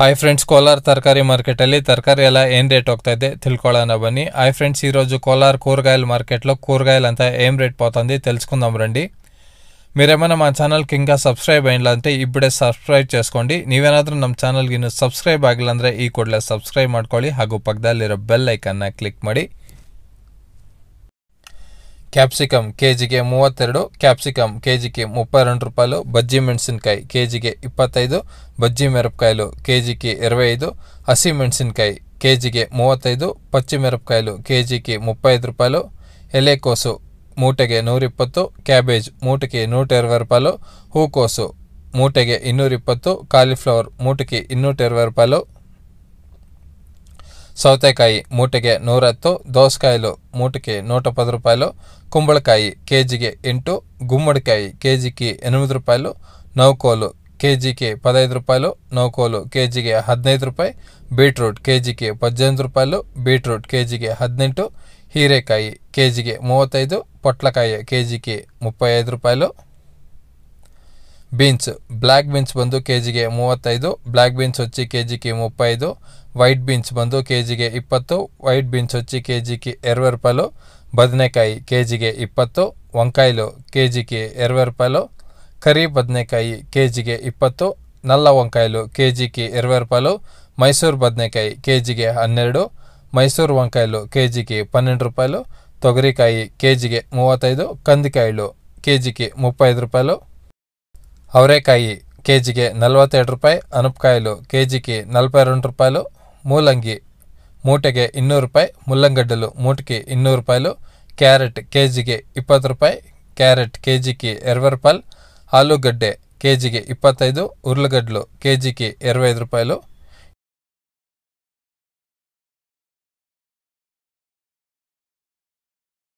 hi friends Kolar ತರಕಾರಿ ಮಾರ್ಕೆಟಲ್ಲಿ ತರಕಾರಿ ಎಲ್ಲ ಏನು ರೇಟ್ ಹೋಗ್ತಾ ಇದೆ ತಿಳ್ಕೊಳ್ಳೋಣ బన్నీ హాయ్ ఫ్రెండ్స్ ఈరోజు కోలార్ కూరగాయల మార్కెట్లో కూరగాయలంతా ఏం రేట్ పోతుంది తెలుసుకుందాం రండి మీరేమైనా మా ఛానల్కి ఇంకా సబ్స్క్రైబ్ అంటే ఇప్పుడే సబ్స్క్రైబ్ చేసుకోండి ನೀವೇನಾದರೂ ನಮ್ಮ ఛಾನಲ್ಗೆ ಇನ್ನೂ ಸಬ್ಸ್ಕ್ರೈಬ್ ಆಗಿಲ್ಲ ಅಂದರೆ ಈ ಕೂಡಲೇ ಸಬ್ಸ್ಕ್ರೈಬ್ ಮಾಡ್ಕೊಳ್ಳಿ ಹಾಗೂ ಪಕ್ಕದಲ್ಲಿರೋ ಬೆಲ್ ಐಕನ್ನ ಕ್ಲಿಕ್ ಮಾಡಿ ಕ್ಯಾಪ್ಸಿಕಮ್ ಕೆ ಜಿಗೆ ಮೂವತ್ತೆರಡು ಕ್ಯಾಪ್ಸಿಕಮ್ ಕೆ ಜಿಗೆ ಮುಪ್ಪೈ రెండు రూపాయలు ಬಜ್ಜಿ ಮೆಣಸಿನಕಾಯಿ ಕೆ ಜಿಗೆ ಇಪ್ಪತ್ತೈದು ಬಜ್ಜಿ మిరపకాయలు ಕೆ ಜಿಗೆ ఇరవై ఐదు ಹಸಿ ಮೆಣಸಿನಕಾಯಿ ಕೆ ಜಿಗೆ ಮೂವತ್ತೈದು ಪಚ್ಚಿಮಿರಪಕಾಯಲು ಕೆ ಜಿಗೆ ముప్పై రూపాయలు ಎಲೆಕೋಸು ಮೂಟೆಗೆ ನೂರಿಪ್ಪತ್ತು ಕ್ಯಾಬೇಜ್ ಮೂಟೆಗೆ ನೂಟ ಇರವೈ ರೂಪಾಯಲು ಹೂಕೋಸು ಮೂಟೆಗೆ ಇನ್ನೂರಿಪ್ಪತ್ತು ಕಾಲಿಫ್ಲವರ್ ಮೂಟೆಗೆ ಇನ್ನೂಟ ಇರವೈ ರೂಪಾಯಲು ಸೌತೆಕಾಯಿ ಮೂಟೆಗೆ ನೂರತ್ತು ದೋಸಕಾಯಿಲು ಮೂಟೆಗೆ నూట పది రూపాయలు కుంబಳకాయి కేజీకి ఎంటు గుమ్మడికాయి కేజీకి ఎనిమిది రూపాయలు నౌకోలు కేజీకి పదహైదు రూపాయలు నౌకోలు కేజీకి ಹದಿನೈದು ರೂಪಾಯಿ బీట్రూట్ కేజీకి పద్దెనిమిది రూపాయలు బీట్రూಟ್ కేజీకి ಹದಿನೆಂಟು ಹೀರೆಕಾಯಿ కేజీకి ಮೂವತ್ತೈದು పొట్లకాయ కేజీకి ముప్పై ఐదు రూపాయలు ಬೀನ್ಸ್ ಬ್ಲ್ಯಾಕ್ ಬೀನ್ಸ್ ಬಂದು ಕೆ ಜಿಗೆ ಮೂವತ್ತೈದು ಬ್ಲ್ಯಾಕ್ ಬೀನ್ಸ್ ಹೊಚ್ಚಿ ಕೆ ಜಿಗೆ ಮುಪ್ಪೈದು ವೈಟ್ ಬೀನ್ಸ್ ಬಂದು ಕೆ ಜಿಗೆ ಇಪ್ಪತ್ತು ವೈಟ್ ಬೀನ್ಸ್ ಹೊಚ್ಚಿ ಕೆ ಜಿಗೆ ಇರವೈ ರೂಪಾಯಿಲು ಬದನೆಕಾಯಿ ಕೆ ಜಿಗೆ ಇಪ್ಪತ್ತು ವಂಕಾಯಿಲು ಕೆ ಜಿಗೆ ಎರಡು ರೂಪಾಯಿಲು ಕರಿ ಬದನೆಕಾಯಿ ಕೆ ಜಿಗೆ ಇಪ್ಪತ್ತು ನಲ್ಲ ವಂಕಾಯಿಲು ಕೆ ಜಿಗೆ ಇರವೈ ರೂಪಾಯಿಲು ಮೈಸೂರು ಬದನೆಕಾಯಿ ಕೆ ಜಿಗೆ ಹನ್ನೆರಡು ಮೈಸೂರು ವಂಕಾಯಿಲು ಕೆ ಜಿಗೆ ಪನ್ನೆಂಡು ರೂಪಾಯಿಲು ತೊಗರಿಕಾಯಿ ಕೆ ಜಿಗೆ ಮೂವತ್ತೈದು ಕಂದಿಕಾಯಿಲು ಕೆ ಜಿಗೆ ಮುಪ್ಪೈದು ರೂಪಾಯಿಲು అవరేకాయి కేజీకి నలభై ఏడు రూపాయి అనుపకాయలు కేజీకి నలభై రెండు రూపాయలు మూలంగి మూటకి ఇన్నూరు రూపాయి ముల్లంగడ్డలు మూటకి ఇన్నూరు రూపాయలు క్యారెట్ కేజీకి ఇప్పత్తు రూపాయి క్యారెట్ కేజీకి ఇరవై రూపాయలు ఆలుగడ్డె కేజీకి ఇప్పత్తైదు ఉర్లగడ్డలు కేజీకి ఇరవై ఐదు రూపాయలు